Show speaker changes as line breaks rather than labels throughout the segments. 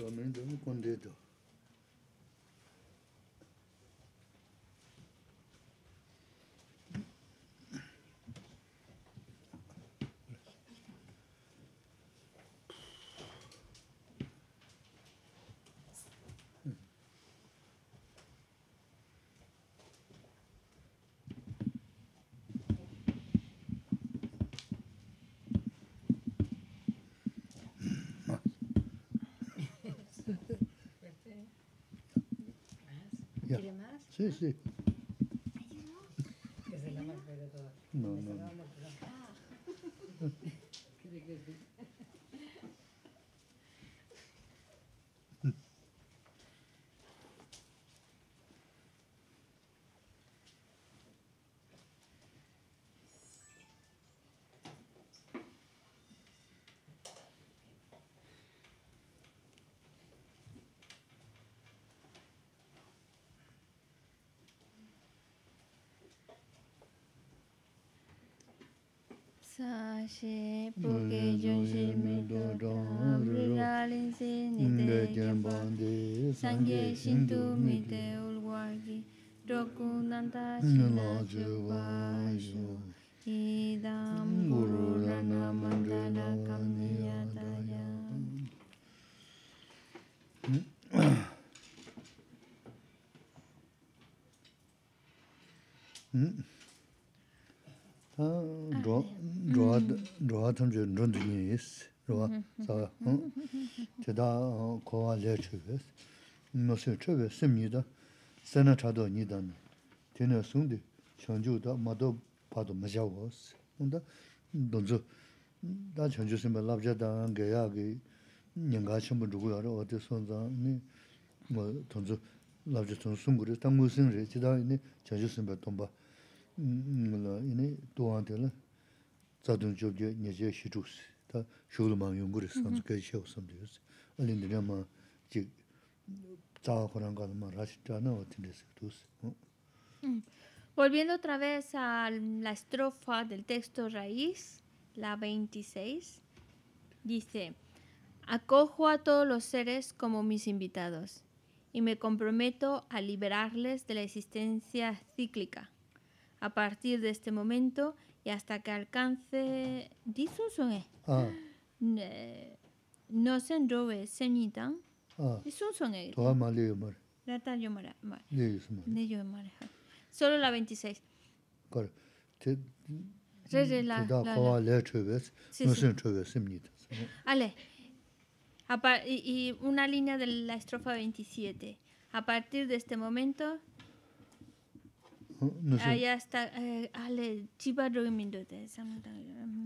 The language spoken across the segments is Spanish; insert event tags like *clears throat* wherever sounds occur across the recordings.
Pelo menos com o dedo. Sí, sí. Es la más de todas. No, no. no. *laughs*
Tashi puke yon shimitora, vrilalinsinite kempa,
sangyeshintumite
ulwagi, rokunantashi natyopasho, idambururana
tamche rindu nyi is, rwa, saa, teda kowa le chewe, no se chewe, sim nyi da, sena chado nyi dan, tena sungdi, chanju da, mado pado maja 누구 onda, donzo, da 뭐 simba labja da, gaya 무슨 nyinga chenpo rugu yara, ode sonza, ni, ta wa
Volviendo otra vez a la estrofa del texto raíz, la 26, dice, acojo a todos los seres como mis invitados y me comprometo a liberarles de la existencia cíclica. A partir de este momento, y hasta que alcance disfunciones. Ah. No se enrobe, se nitan. Ah. Disfunciones. Toda
mal yo mar.
tal yo mar. Ne yo mar. Solo la 26.
Claro. Te
Da ko le chubes. No se
enrobe, se nitan.
Ale. Y una línea de la estrofa 27. A partir de este momento,
무슨 아야
스타 알레 지바로 민도데 삼다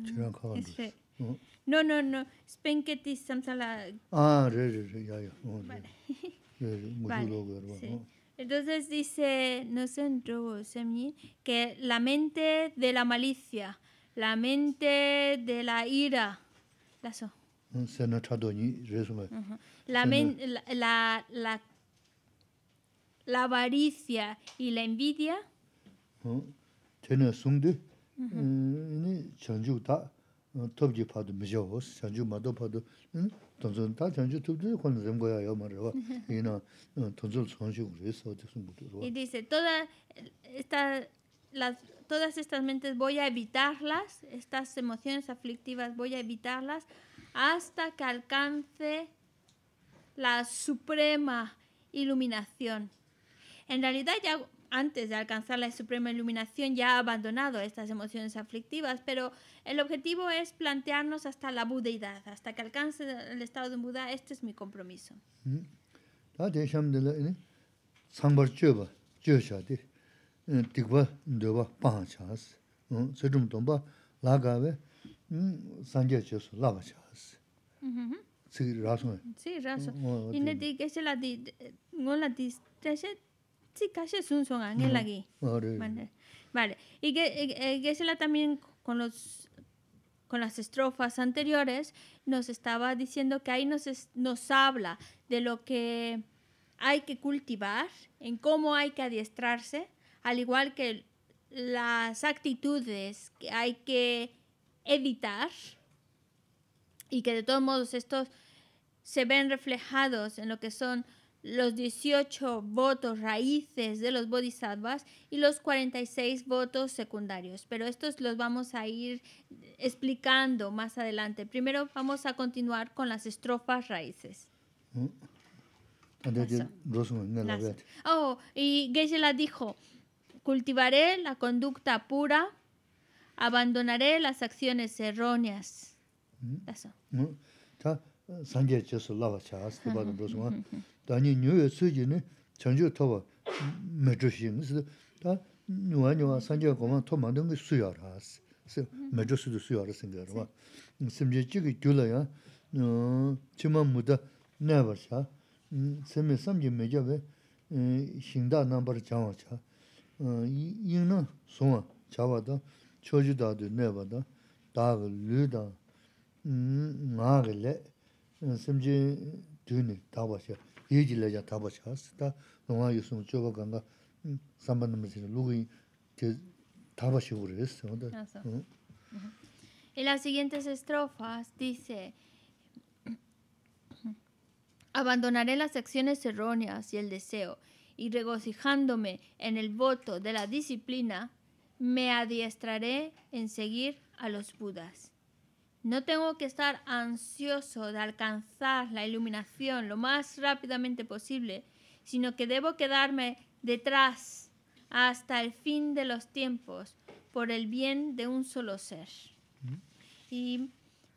저랑 no no no no spaghetti samsala
ah re re re ya ya vale.
entonces dice no sé que la mente de la malicia la mente de la ira la so la, la, la, la, la avaricia y la envidia
tene sungde ini chanju ta tobji padu mijo os chanju mado padu tonzon ta chanju tobji kon zem goya yo marwa ina tonzol sonju reso de sungbu y
dice toda esta las todas estas mentes voy a evitarlas estas emociones aflictivas voy a evitarlas hasta que alcance la suprema iluminación en realidad ya antes de alcanzar la suprema iluminación ya ha abandonado estas emociones aflictivas, pero el objetivo es plantearnos hasta la budeidad, hasta que alcance el estado de Buda, este es mi compromiso.
Sí, razón.
Sí, casi es un son ángel aquí. Vale. Y que, eh, también con los con las estrofas anteriores nos estaba diciendo que ahí nos, nos habla de lo que hay que cultivar, en cómo hay que adiestrarse, al igual que las actitudes que hay que evitar y que de todos modos estos se ven reflejados en lo que son los 18 votos raíces de los bodhisattvas y los 46 votos secundarios. Pero estos los vamos a ir explicando más adelante. Primero vamos a continuar con las estrofas raíces. ¿Mm? Oh, y Geshe-la dijo, cultivaré la conducta pura, abandonaré las acciones erróneas. ¿Mm?
¿Mm? sanje che su lava cha as tiba dhan brosu ma da nyi nyue suji ni chanju toba me zhu shi ngi si da nyua nyua sanje goma to ma dungi suya ra as me zhu su du suya ra chigi gyula ya muda bar da da ga ngaa ga le En
las siguientes estrofas dice Abandonaré las acciones erróneas y el deseo, y regocijándome en el voto de la disciplina, me adiestraré en seguir a los Budas. No tengo que estar ansioso de alcanzar la iluminación lo más rápidamente posible, sino que debo quedarme detrás hasta el fin de los tiempos por el bien de un solo ser. Y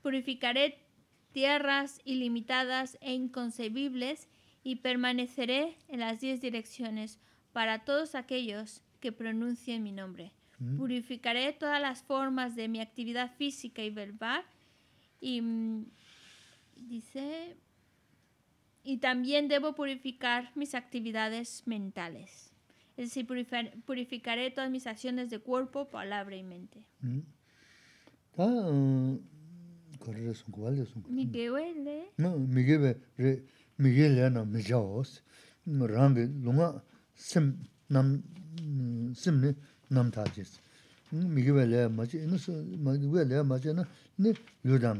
purificaré tierras ilimitadas e inconcebibles y permaneceré en las diez direcciones para todos aquellos que pronuncien mi nombre. Purificaré todas las formas de mi actividad física y verbal y mm, dice, y también debo purificar mis actividades mentales. Es decir, purificaré todas mis acciones de cuerpo, palabra y mente.
Mm. Ah, uh,
Miguel, ¿eh?
no, que eh, re, Miguel ya eh, no me jaos. Rambe, lunga, sim, nam, sim, mm, nam tajis. Miguel ya machi, no, Miguel ya machi, no, And no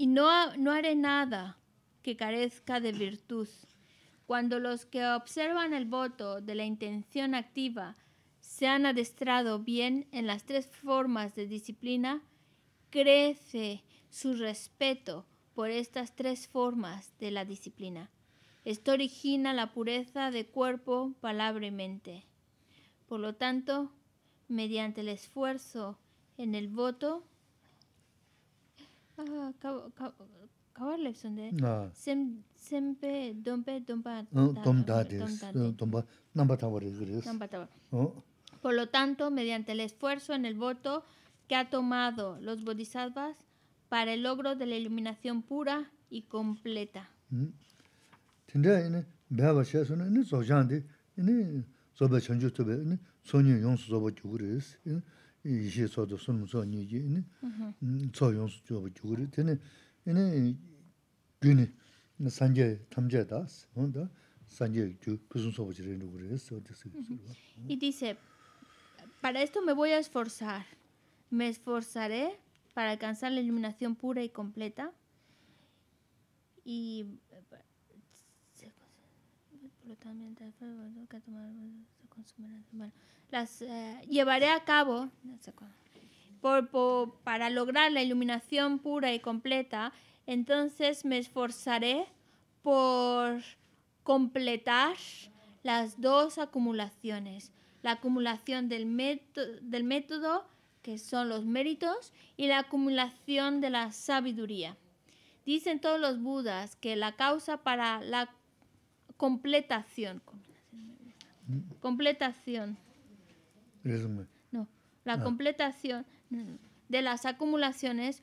Y no haré nada que carezca de virtud. Cuando los que observan el voto de la intención activa se han adestrado bien en las tres formas de disciplina, crece su respeto por estas tres formas de la disciplina. Esto origina la pureza de cuerpo, palabra y mente. Por lo tanto, mediante el esfuerzo en el voto, ah, kawar lep sem sempe dompe dompa dompa
dompa namba tawar namba tawar
por lo tanto mediante el esfuerzo en el voto que ha tomado los bodhisattvas para el logro de la iluminación pura y completa
tende ene beba shesu ne sojan de ene sobe chanju tobe ene sonyu yonsu sobe chuguris ene 이시 sunmu 손무서 니지 니 소용스 yonsu 버리고 그래 되네 ene
y dice para esto me voy a esforzar me esforzaré para alcanzar la iluminación pura y completa y las eh, llevaré a cabo para lograr la iluminación pura y completa entonces me esforzaré por completar las dos acumulaciones. La acumulación del, método, del método, que son los méritos, y la acumulación de la sabiduría. Dicen todos los budas que la causa para la completación. Completación. la ah. completación de las acumulaciones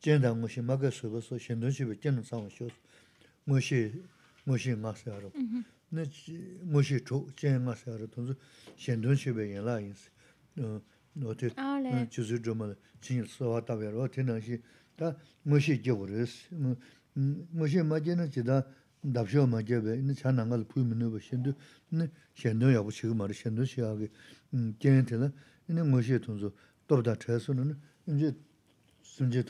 젠다 무시 막을 수 없어서 신던 젠은 상황 무시 무시 막을 네 무시 조 젠은 막을 알아 돈서 신던 집에 연락 있어 어 주주 좀 진일 소화 답으로 되는 무시 겨버렸어 무시 맞지는 지다 답셔 맞게베 이 차는 걸 부이면 네 신도 여부 지금 말이 신도 시하게 음 젠한테는 이 무시 돈서 또다 처수는 이제 Eh,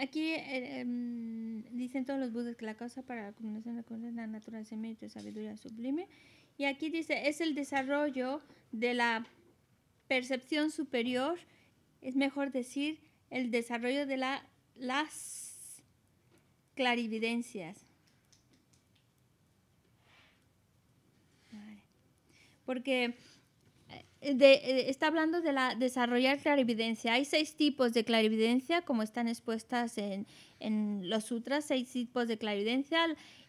aquí eh, em, dicen todos los budas que la causa para la combinación de la naturaleza, mérito y sabiduría sublime. Y aquí dice, es el desarrollo de la percepción superior, es mejor decir, el desarrollo de las clarividencias. Porque eh, eh, está hablando de la, desarrollar clarividencia. Hay seis tipos de clarividencia, como están expuestas en, los sutras, seis tipos de clarividencia.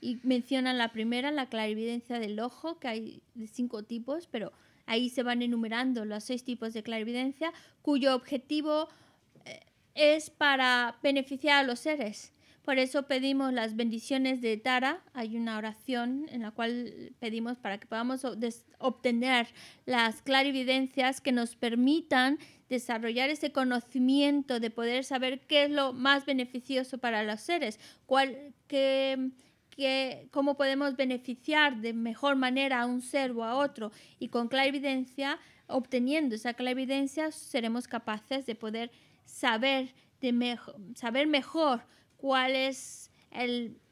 Y mencionan la primera, la clarividencia del ojo, que hay cinco tipos, pero Ahí se van enumerando los seis tipos de clarividencia cuyo objetivo eh, es para beneficiar a los seres. Por eso pedimos las bendiciones de Tara. Hay una oración en la cual pedimos para que podamos obtener las clarividencias que nos permitan desarrollar ese conocimiento de poder saber qué es lo más beneficioso para los seres, cuál, que, cómo podemos beneficiar de mejor manera a un ser o a otro y con clarividencia, obteniendo esa clarividencia, seremos capaces de poder saber, de mejor saber mejor cuál es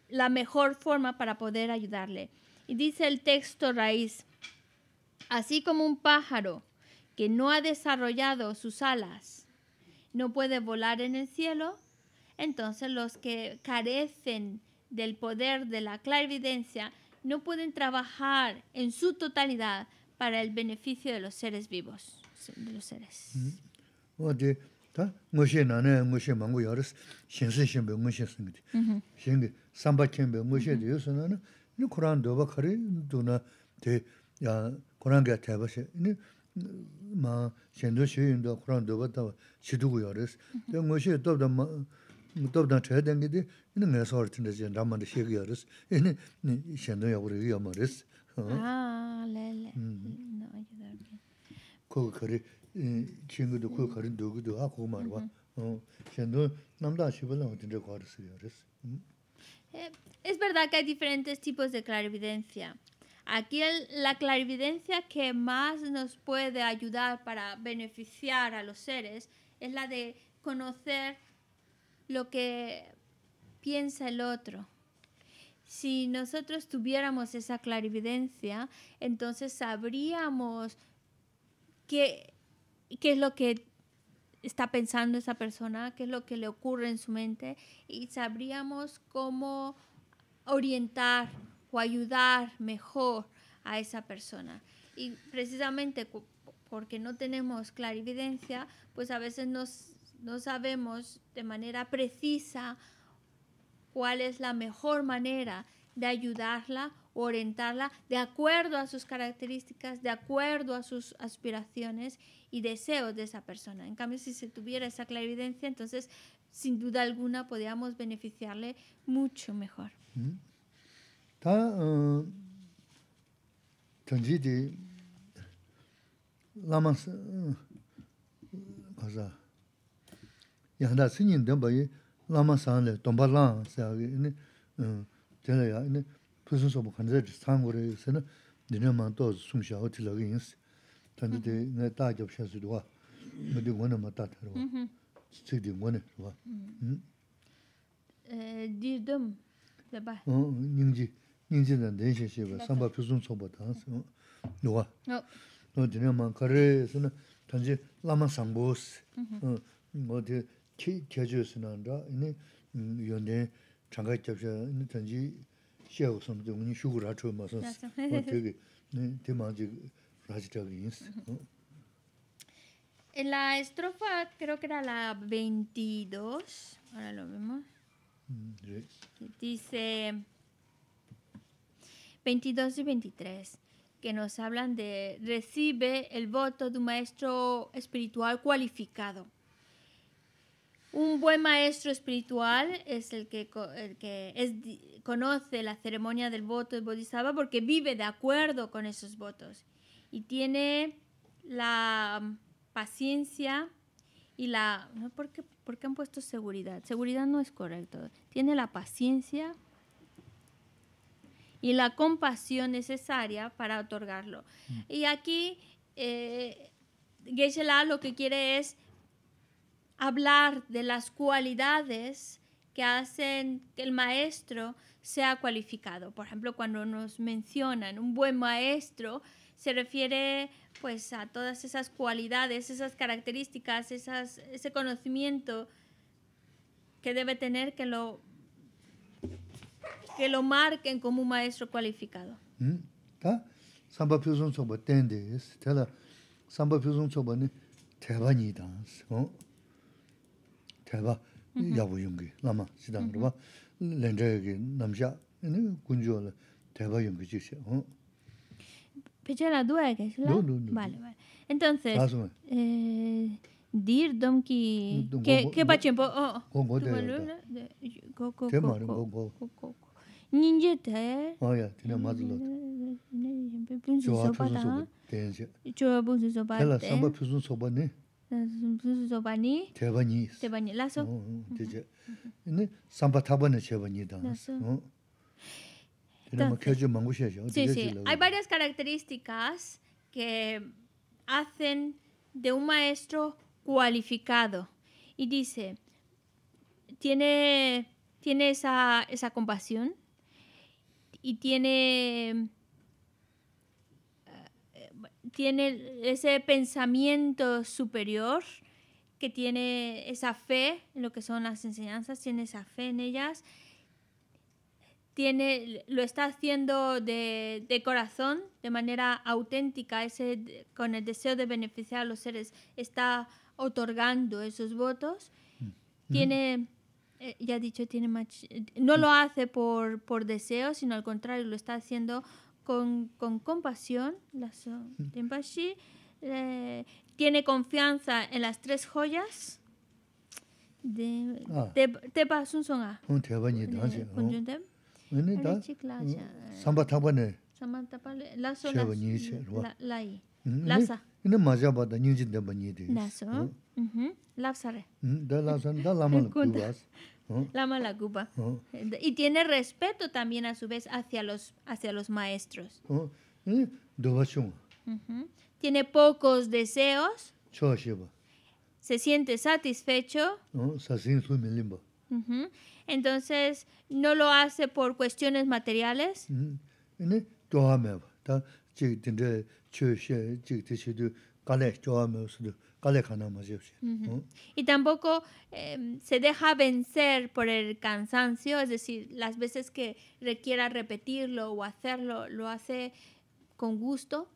la mejor forma para poder ayudarle. Y dice el texto raíz, así como un pájaro que no ha desarrollado sus alas no puede volar en el cielo, entonces los que carecen del poder de la clarividencia no pueden trabajar en su totalidad para el beneficio de los seres vivos, de los seres.
Mm-hmm. Es verdad
que hay diferentes tipos de clarividencia. Aquí la clarividencia que más nos puede ayudar para beneficiar a los seres es la de conocer lo que piensa el otro. Si nosotros tuviéramos esa clarividencia, entonces sabríamos qué, qué es lo que está pensando esa persona, qué es lo que le ocurre en su mente y sabríamos cómo orientar o ayudar mejor a esa persona. Y precisamente porque no tenemos clarividencia, pues a veces nos no sabemos de manera precisa cuál es la mejor manera de ayudarla, o orientarla de acuerdo a sus características, de acuerdo a sus aspiraciones y deseos de esa persona. En cambio, si se tuviera esa clarividencia, entonces sin duda alguna podríamos beneficiarle mucho mejor. Mm-hmm.
Eh, eh, ya xanda xin yin tenpa yi lama san le tongpa lang xa xa yi eh, tenla ya yi pilsun sopa khanza yi tisthang uri yi xana dina ya maa to zi sum shao tila yi yin xa tanda yi dina ya taa gyab xa xa yi dhuwa maa mm-hmm. di gwa
En la estrofa creo que era la 22, ahora lo vemos. Dice 22 y 23 que nos hablan de recibe el voto de un maestro espiritual cualificado. Un buen maestro espiritual es el que, que conoce la ceremonia del voto de Bodhisattva porque vive de acuerdo con esos votos y tiene la paciencia y la... ¿no? ¿Por, qué, han puesto seguridad? Seguridad no es correcto. Tiene la paciencia y la compasión necesaria para otorgarlo. Mm. Y aquí eh, Geshe-la lo que quiere es hablar de las cualidades que hacen que el maestro sea cualificado. Por ejemplo, cuando nos mencionan un buen maestro, se refiere pues a todas esas cualidades, esas características, esas, ese conocimiento que debe tener que lo, que lo marquen como un maestro cualificado.
Mm, 개바 야보 용기 라마 시당으로 봐 렌저기 남자 아니 yungi 대바 용기 주세요 어
페젤라 두에 개실라 Vale, vale. entonces eh dir dom ki ke ke ba tiempo oh go go de ke ma go go ninje de
oh ya tina ma de ne ne
소바니 제바니 제바니 라소
제제 네 삼바 타바네 제바니다 어 tenemos que yo mangusheo sí sí hay
varias características que hacen de un maestro cualificado y dice tiene tiene esa esa compasión y tiene tiene ese pensamiento superior, que tiene esa fe en lo que son las enseñanzas, tiene esa fe en ellas, tiene, lo está haciendo de, de corazón, de manera auténtica, ese, con el deseo de beneficiar a los seres, está otorgando esos votos. Mm. Tiene, eh, ya dicho, tiene no lo hace por, por deseo, sino al contrario, lo está haciendo con, con compasión, la mm. eh, tiene confianza en las tres joyas de ah. Tepa *laughs* Mm. La mala mm. Y tiene respeto también a su vez hacia los, hacia los maestros. Mm. Tiene pocos deseos. Se siente satisfecho. Entonces no lo hace por cuestiones materiales. Y tampoco em, se deja vencer por el cansancio, es decir, las veces que requiera repetirlo o hacerlo, lo hace con gusto.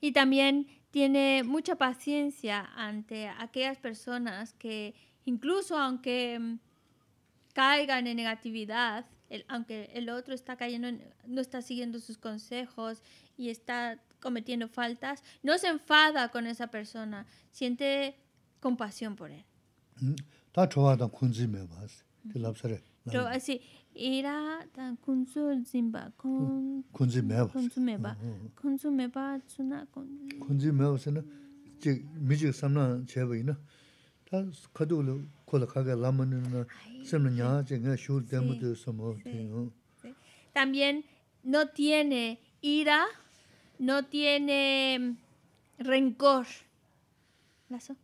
Y también tiene mucha paciencia ante aquellas personas que incluso aunque em, caigan en negatividad, el, aunque el otro está cayendo, no está siguiendo sus consejos y está cometiendo faltas, no se enfada con esa persona, siente compasión por él. También no tiene ira, no tiene rencor. Sí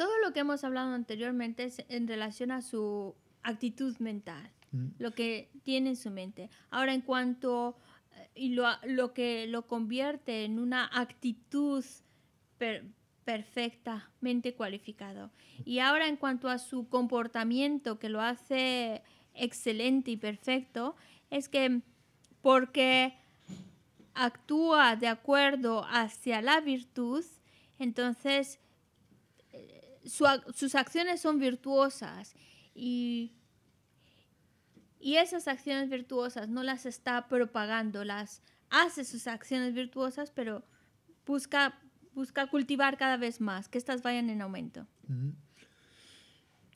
todo lo que hemos hablado anteriormente es en relación a su actitud mental, mm. lo que tiene en su mente. Ahora, en cuanto eh, y lo, que lo convierte en una actitud perfectamente cualificado. Y ahora en cuanto a su comportamiento que lo hace excelente y perfecto, es que porque actúa de acuerdo hacia la virtud, entonces sus acciones son virtuosas y, esas acciones virtuosas no las está propagando, las hace sus acciones virtuosas, pero busca, busca cultivar cada vez más, que estas vayan en aumento.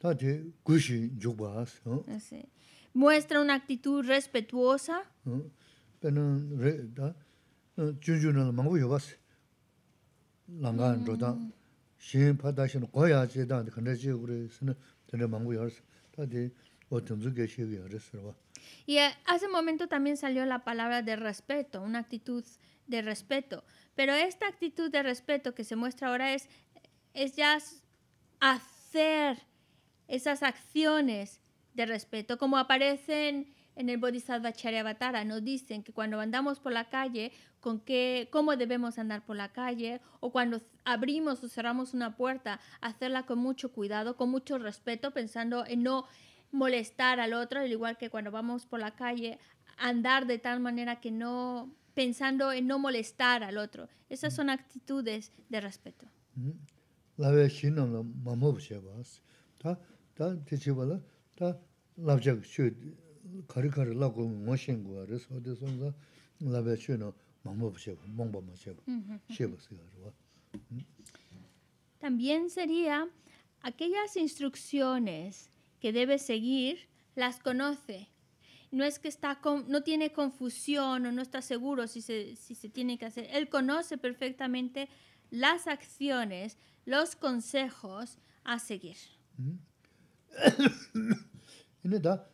Mm-hmm.
Muestra una actitud respetuosa. Y eh, hace un momento también salió la palabra de respeto, una actitud de respeto. Pero esta actitud de respeto que se muestra ahora es, es ya hacer esas acciones de respeto, como aparecen en el Bodhisattva Charyavatara nos dicen que cuando andamos por la calle, con qué, cómo debemos andar por la calle, o cuando abrimos o cerramos una puerta, hacerla con mucho cuidado, con mucho respeto, pensando en no molestar al otro, al igual que cuando vamos por la calle, andar de tal manera que no, pensando en no molestar al otro. Esas son actitudes de respeto.
Mm-hmm. la
también sería aquellas instrucciones que debe seguir, las conoce. No es que está no tiene confusión o no está seguro si se, tiene que hacer. Él conoce perfectamente las acciones, los consejos a seguir.
*coughs*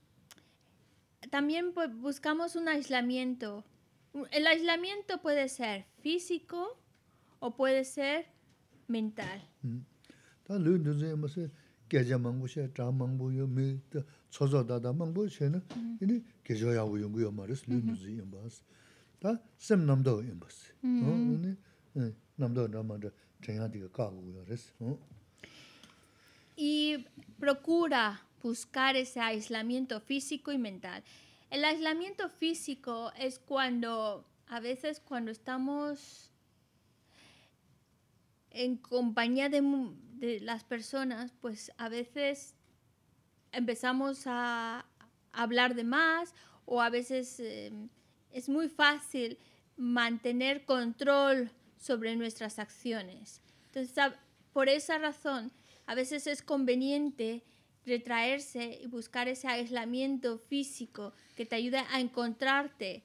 también pues, buscamos un aislamiento. El aislamiento puede ser físico o puede ser mental. Y procura buscar ese aislamiento físico y mental. El aislamiento físico es cuando, a veces cuando estamos en compañía de, las personas, pues a veces empezamos a hablar de más o a veces em, es muy fácil mantener control sobre nuestras acciones. Entonces, por esa razón, a veces es conveniente retraerse y buscar ese aislamiento físico que te ayuda a encontrarte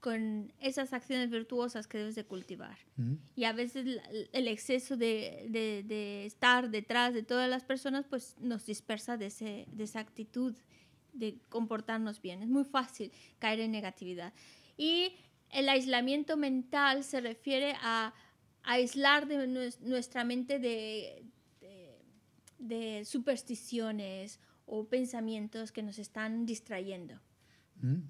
con esas acciones virtuosas que debes de cultivar. Y a veces el exceso de, estar detrás de todas las personas pues nos dispersa de, ese, esa actitud de comportarnos bien. Es muy fácil caer en negatividad. Y el aislamiento mental se refiere a aislar nuestra mente de de supersticiones o pensamientos que nos están distrayendo. Mm.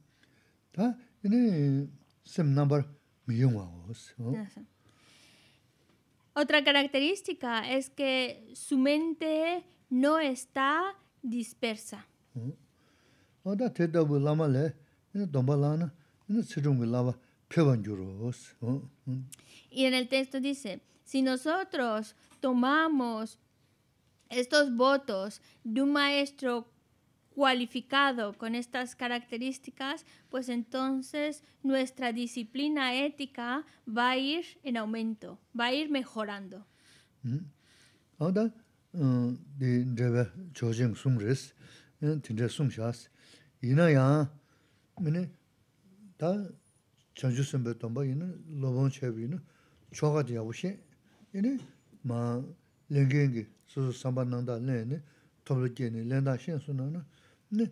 Otra característica es que su mente no está dispersa.
Y
en el texto dice, si nosotros tomamos estos votos de un maestro cualificado con estas características, pues entonces nuestra disciplina ética va a ir en aumento, va a ir mejorando.
len 소소 su su sambandangda len, toblik geni 소소 da xin suna na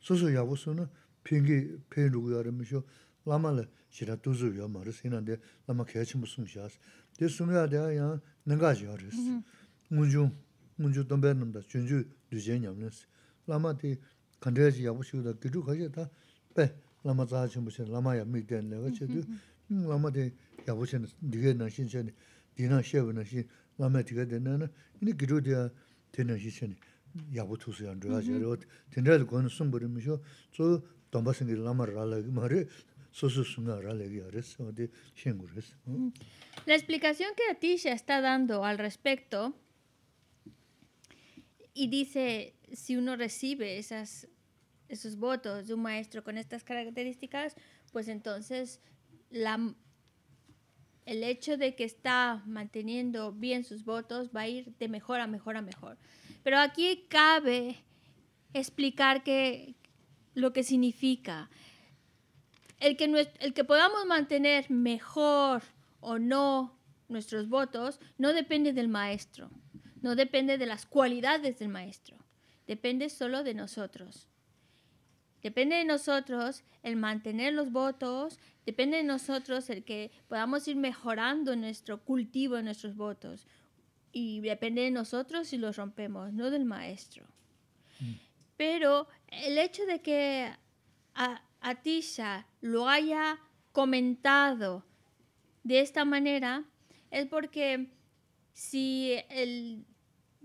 su su yabu suna, pien gie, pien rukuyari mi shio lama li xinat duzu yaw maris, hinan de lama kaya chenpu sung shiasi di sumi yaa de yaa nangaji waris La explicación
que Atisha está dando al respecto, y dice, si uno recibe esas, esos votos de un maestro con estas características, pues entonces la, el hecho de que está manteniendo bien sus votos va a ir de mejor a mejor a mejor. Pero aquí cabe explicar que, lo que significa. El que, el que podamos mantener mejor o no nuestros votos no depende del maestro, no depende de las cualidades del maestro, depende solo de nosotros. Depende de nosotros el mantener los votos, depende de nosotros el que podamos ir mejorando nuestro cultivo, nuestros votos. Y depende de nosotros si los rompemos, no del maestro. Mm. Pero el hecho de que a, Atisha lo haya comentado de esta manera es porque si el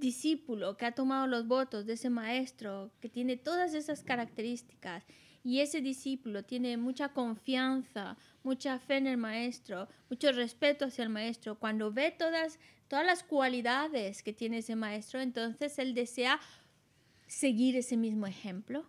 discípulo que ha tomado los votos de ese maestro, que tiene todas esas características, y ese discípulo tiene mucha confianza, mucha fe en el maestro, mucho respeto hacia el maestro, cuando ve todas, todas las cualidades que tiene ese maestro, entonces él desea seguir ese mismo ejemplo,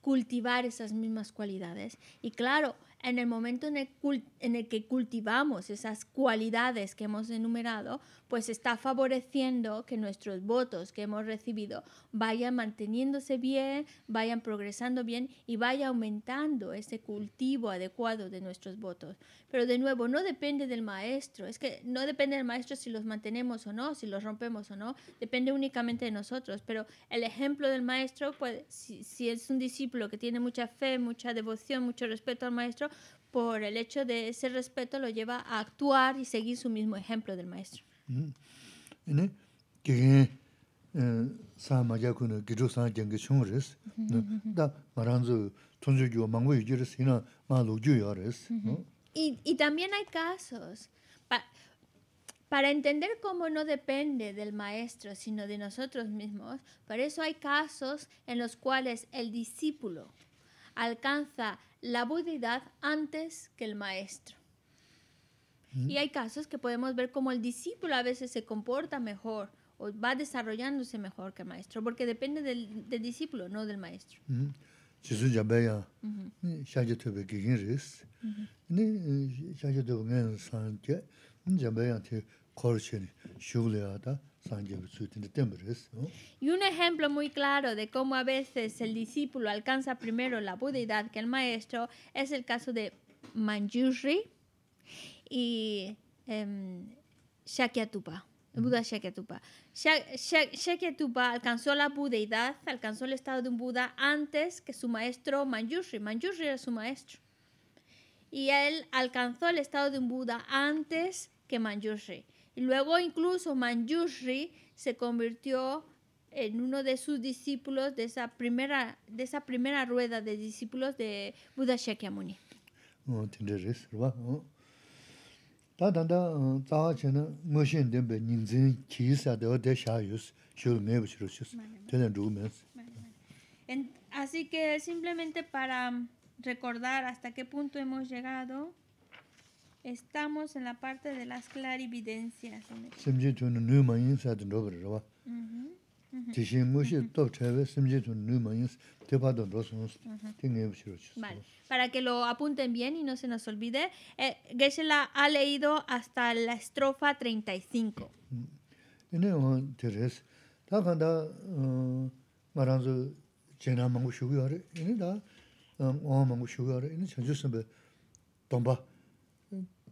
cultivar esas mismas cualidades. Y claro, en el momento en el, que cultivamos esas cualidades que hemos enumerado, pues está favoreciendo que nuestros votos que hemos recibido vayan manteniéndose bien, vayan progresando bien y vaya aumentando ese cultivo adecuado de nuestros votos. Pero de nuevo, no depende del maestro, es que no depende del maestro si los mantenemos o no, si los rompemos o no, depende únicamente de nosotros. Pero el ejemplo del maestro, pues si es un discípulo que tiene mucha fe, mucha devoción, mucho respeto al maestro, por el hecho de ese respeto lo lleva a actuar y seguir su mismo ejemplo del maestro. Y, y también hay casos, para entender cómo no depende del maestro, sino de nosotros mismos, por eso hay casos en los cuales el discípulo alcanza la buddhidad antes que el maestro. Y hay casos que podemos ver como el discípulo a veces se comporta mejor o va desarrollándose mejor que el maestro, porque depende del, discípulo, no del maestro. Y un ejemplo muy claro de cómo a veces el discípulo alcanza primero la budeidad que el maestro es el caso de Manjushri y em, Shakyatupa. El Buda mm. Shakyatupa. Shakyatupa alcanzó la budeidad, alcanzó el estado de un Buda antes que su maestro Manjushri. Manjushri era su maestro. Y él alcanzó el estado de un Buda antes que Manjushri. Y luego incluso Manjushri se convirtió en uno de sus discípulos de esa primera, de esa primera rueda de discípulos de Buda Shakyamuni. Así que simplemente para recordar hasta qué punto hemos llegado, Estamos en la parte de las clarividencias. Para que lo apunten bien y no se nos olvide, Geshe-la ha leído hasta la estrofa 35.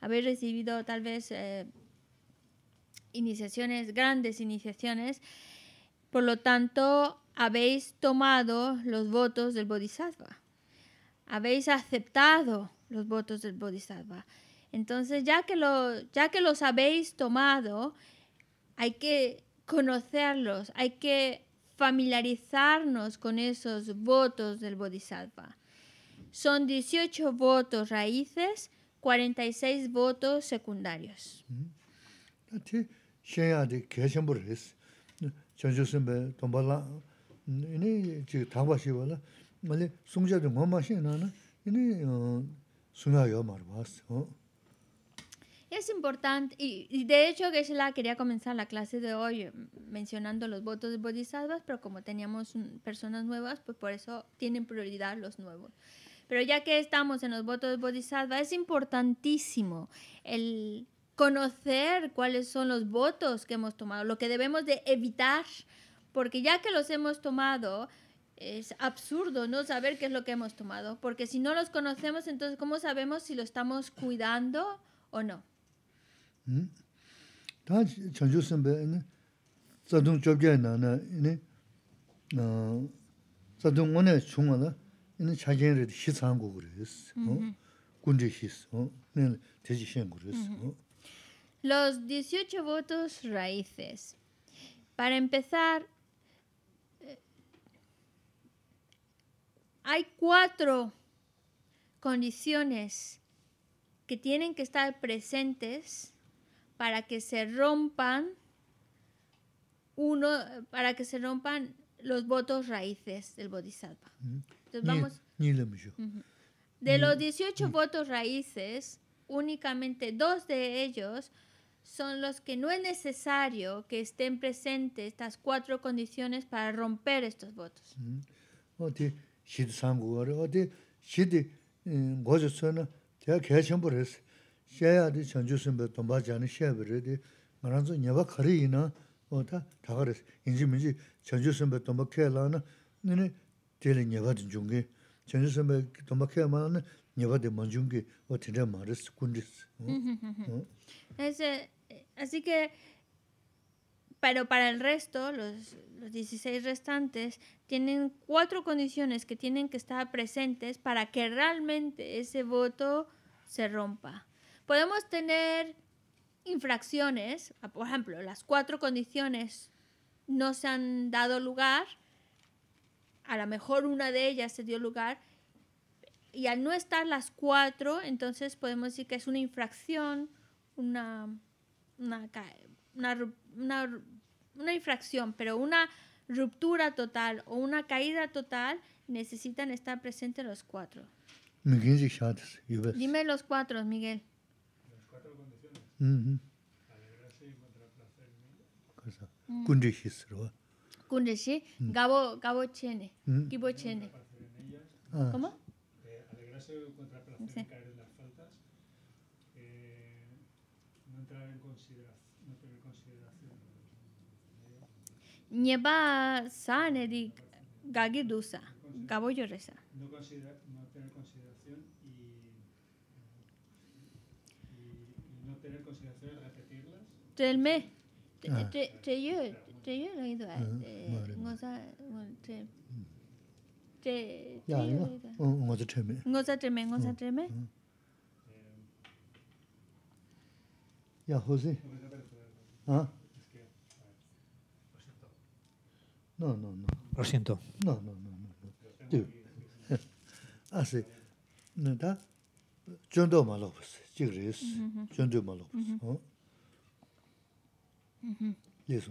Habéis recibido tal vez eh, iniciaciones, grandes iniciaciones. Por lo tanto, habéis tomado los votos del bodhisattva. Habéis aceptado los votos del bodhisattva. Entonces, ya que, lo, ya que los habéis tomado, hay que conocerlos, hay que familiarizarnos con esos votos del bodhisattva. Son 18 votos raíces 46 votos secundarios. Es importante, y, de hecho que la quería comenzar la clase de hoy mm, mencionando los votos de bodhisattvas, pero como teníamos personas nuevas, pues por eso tienen prioridad los nuevos. Pero ya que estamos en los votos de Bodhisattva, es importantísimo el conocer cuáles son los votos que hemos tomado, lo que debemos de evitar, porque ya que los hemos tomado, es absurdo no saber qué es lo que hemos tomado, porque si no los conocemos, entonces ¿cómo sabemos si lo estamos cuidando o no? Los 18 votos raíces. Para empezar, eh, hay cuatro condiciones que tienen que estar presentes para que se rompan uno para que se rompan los votos raíces del bodhisattva.
Mm. De los 18
votos raíces, únicamente dos de ellos son los que no es necesario que estén presentes estas cuatro condiciones para romper estos votos. *laughs* así que pero para el resto los los 16 restantes tienen cuatro condiciones que tienen que estar presentes para que realmente ese voto se rompa. Podemos tener infracciones, por ejemplo, las cuatro condiciones no se han dado lugar, a lo mejor una de ellas se dio lugar y al no estar las cuatro, entonces podemos decir que es una infracción, una, una, infracción, pero una ruptura total o una caída total necesitan estar presentes los cuatro.
Dime
los cuatro, Miguel. Las
cuatro condiciones. Mm-hmm. y placer
Kunreshi, mm. Gabo, Gabo Chene, mm. Kibo Chene. Ah. ¿Cómo?
Eh, alegrarse contra placer en caer en las faltas, eh, no entrar en consideración, no tener consideración.
Ñeba Sanedi Gagi Dusa, Gabo Lloresa.
No, considerar, no tener consideración y, y, y no tener consideración repetirlas.
Telme, ah. te, te, te, te,
No, no, no. Lo siento. No, no, no, no. no. Tú. ah, sí. ¿No está? Yo no me lo puse. Yo no me lo puse. Yo no me lo puse. ¿Y eso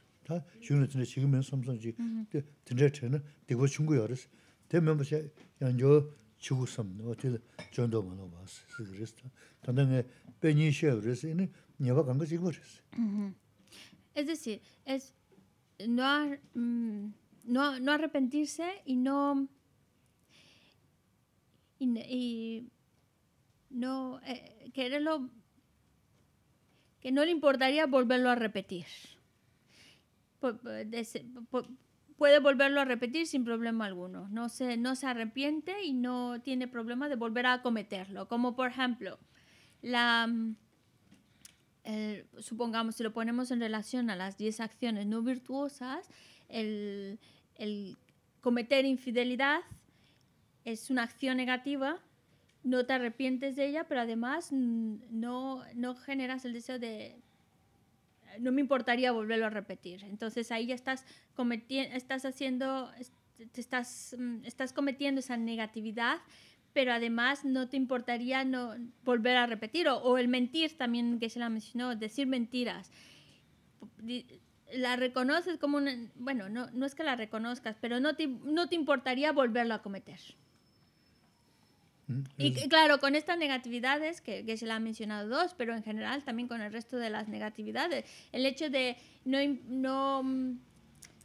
Es
decir, es mm, no arrepentirse y no y, no eh, que no le importaría volverlo a repetir puede volverlo a repetir sin problema alguno. No se, no se arrepiente y no tiene problema de volver a cometerlo. Como por ejemplo, la, mm, supongamos si lo ponemos en relación a las 10 acciones no virtuosas, el, el cometer infidelidad es una acción negativa no te arrepientes de ella, pero además no, no generas el deseo de no me importaría volverlo a repetir. Entonces ahí ya estás cometiendo, haciendo, estás, mm, estás cometiendo esa negatividad, pero además no te importaría no volver a repetir. O, el mentir también que se la mencionó, decir mentiras. La reconoces como una, bueno, no, es que la reconozcas, pero no te importaría volverlo a cometer. Y claro, con estas negatividades, que, se la han mencionado dos, pero en general también con el resto de las negatividades, el hecho de no, no,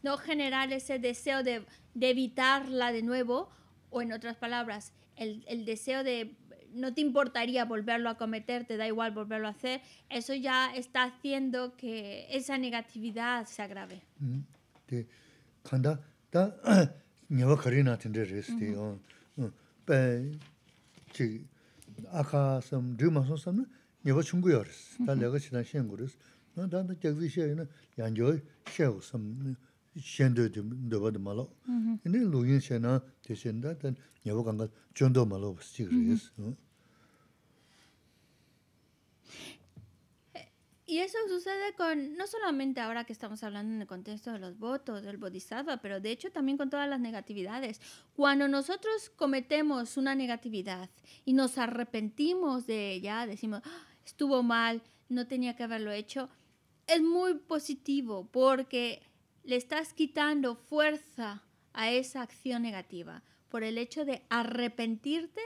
no generar ese deseo de, de, evitarla de nuevo, o en otras palabras, el, el deseo de no te importaría volverlo a cometer, te da igual volverlo a hacer, eso ya está haciendo que esa negatividad se agrave.
*clears throat* Mm chik akha sam, dhiyo maso sam na nyeba chungu yaa res, ta laga chidan shen gu res. Da nda jagzi shea yina yangyo shea gu sam, shen do yi di
Y eso sucede con, no solamente ahora que estamos hablando en el contexto de los votos, del bodhisattva, pero de hecho también con todas las negatividades. Cuando nosotros cometemos una negatividad y nos arrepentimos de ella, decimos, ah, estuvo mal, no tenía que haberlo hecho, es muy positivo porque le estás quitando fuerza a esa acción negativa por el hecho de arrepentirte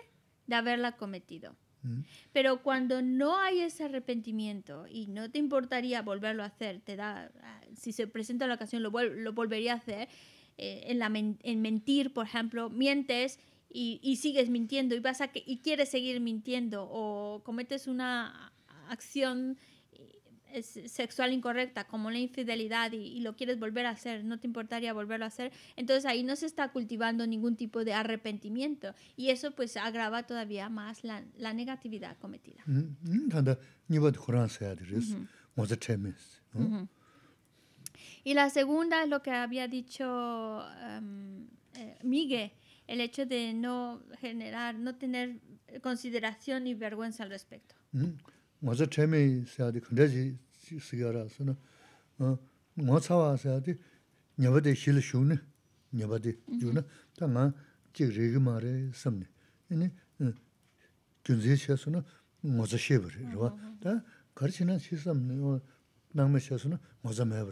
de haberla cometido. Mm. Pero cuando no hay ese arrepentimiento y no te importaría volverlo a hacer, te da, ah, si se presenta la ocasión lo, lo volvería a hacer, eh, en, la en mentir, por ejemplo, mientes y, y, sigues mintiendo y, vas a que y quieres seguir mintiendo o cometes una acción sexual incorrecta, como la infidelidad, y, lo quieres volver a hacer, no te importaría volverlo a hacer, entonces ahí no se está cultivando ningún tipo de arrepentimiento y eso pues agrava todavía más la, negatividad cometida.
Mm, mm,
y la segunda es lo que había dicho em, eh, Miguel, el hecho de no generar, no tener consideración y vergüenza al respecto.
Mm. 눈-zexn chilling cueskida ast HDTA member to convert to rex faa cab w benim khanna ast z SCI-G-YA-RA- ng mouth пис hivaa asi ad ay julat xつáaa amplim Given me照o tuan voor melâ- xivaa xzi-xzaggar facult soul is as Ig-Xid shared, dar dat audio doo sh pawn- thil mâng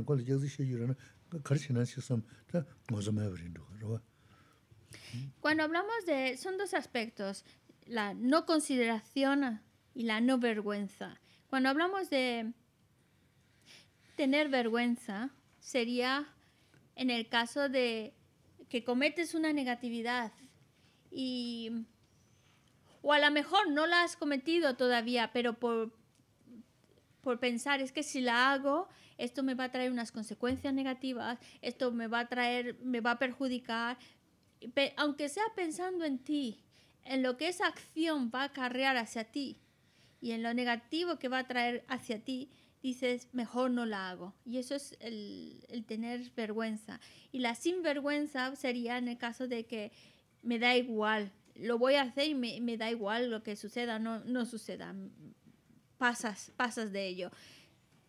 nutritional The utsra, aur
Cuando hablamos de, son dos aspectos, la no consideración y la no vergüenza. Cuando hablamos de tener vergüenza, sería en el caso de que cometes una negatividad y o a lo mejor no la has cometido todavía, pero por, pensar es que si la hago, esto me va a traer unas consecuencias negativas, esto me va a traer, me va a perjudicar, aunque sea pensando en ti, en lo que esa acción va a acarrear hacia ti y en lo negativo que va a traer hacia ti, dices, mejor no la hago. Y eso es el, tener vergüenza. Y la sinvergüenza sería en el caso de que me da igual, lo voy a hacer y me, da igual lo que suceda, no, no suceda. Pasas, pasas de ello.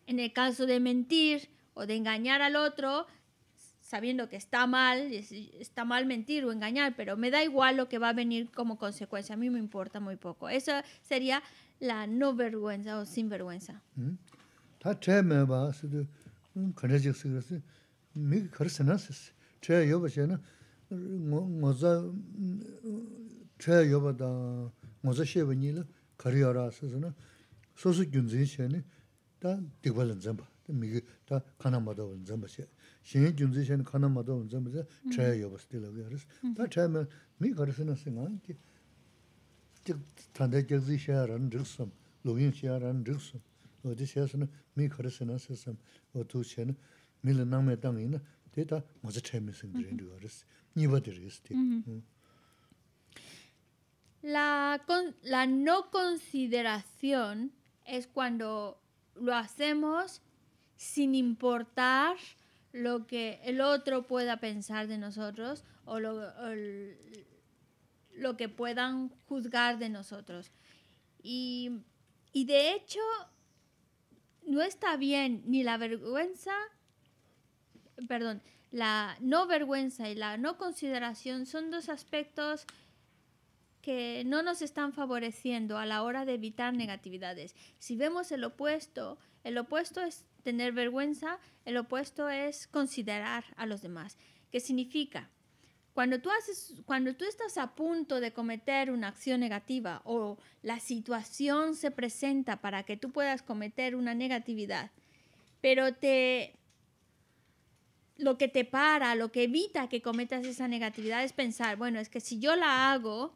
En el caso de mentir o de engañar al otro, sabiendo que está mal, está mal mentir o engañar, pero me da igual lo que va a venir como consecuencia, a mí me importa muy poco. Eso sería la no vergüenza o sin vergüenza
shen junzi shen khana mado unza mza mm-hmm. chaya yobas di lagu Ta chaya me, mi karisi nasi nga ki tanda gyagzi shaya ran riksam, login shaya ran riksam, odi shaya sana mi karisi nasi sam, otu shaya na mi la nangme tangi na, di ta maza chaya me sing dhirin dhiyo yaris, nipa dhiris di. Mm-hmm. Mm-hmm. Mm.
La, la no consideración es cuando lo hacemos sin importar lo que el otro pueda pensar de nosotros o lo, que puedan juzgar de nosotros. Y, y, de hecho, no está bien ni la vergüenza, perdón, la no vergüenza y la no consideración son dos aspectos que no nos están favoreciendo a la hora de evitar negatividades. Si vemos el opuesto, el opuesto es tener vergüenza, el opuesto es considerar a los demás. ¿Qué significa? Cuando tú, haces, cuando tú estás a punto de cometer una acción negativa o la situación se presenta para que tú puedas cometer una negatividad, pero te, lo que te para, lo que evita que cometas esa negatividad es pensar, bueno, es que si yo la hago,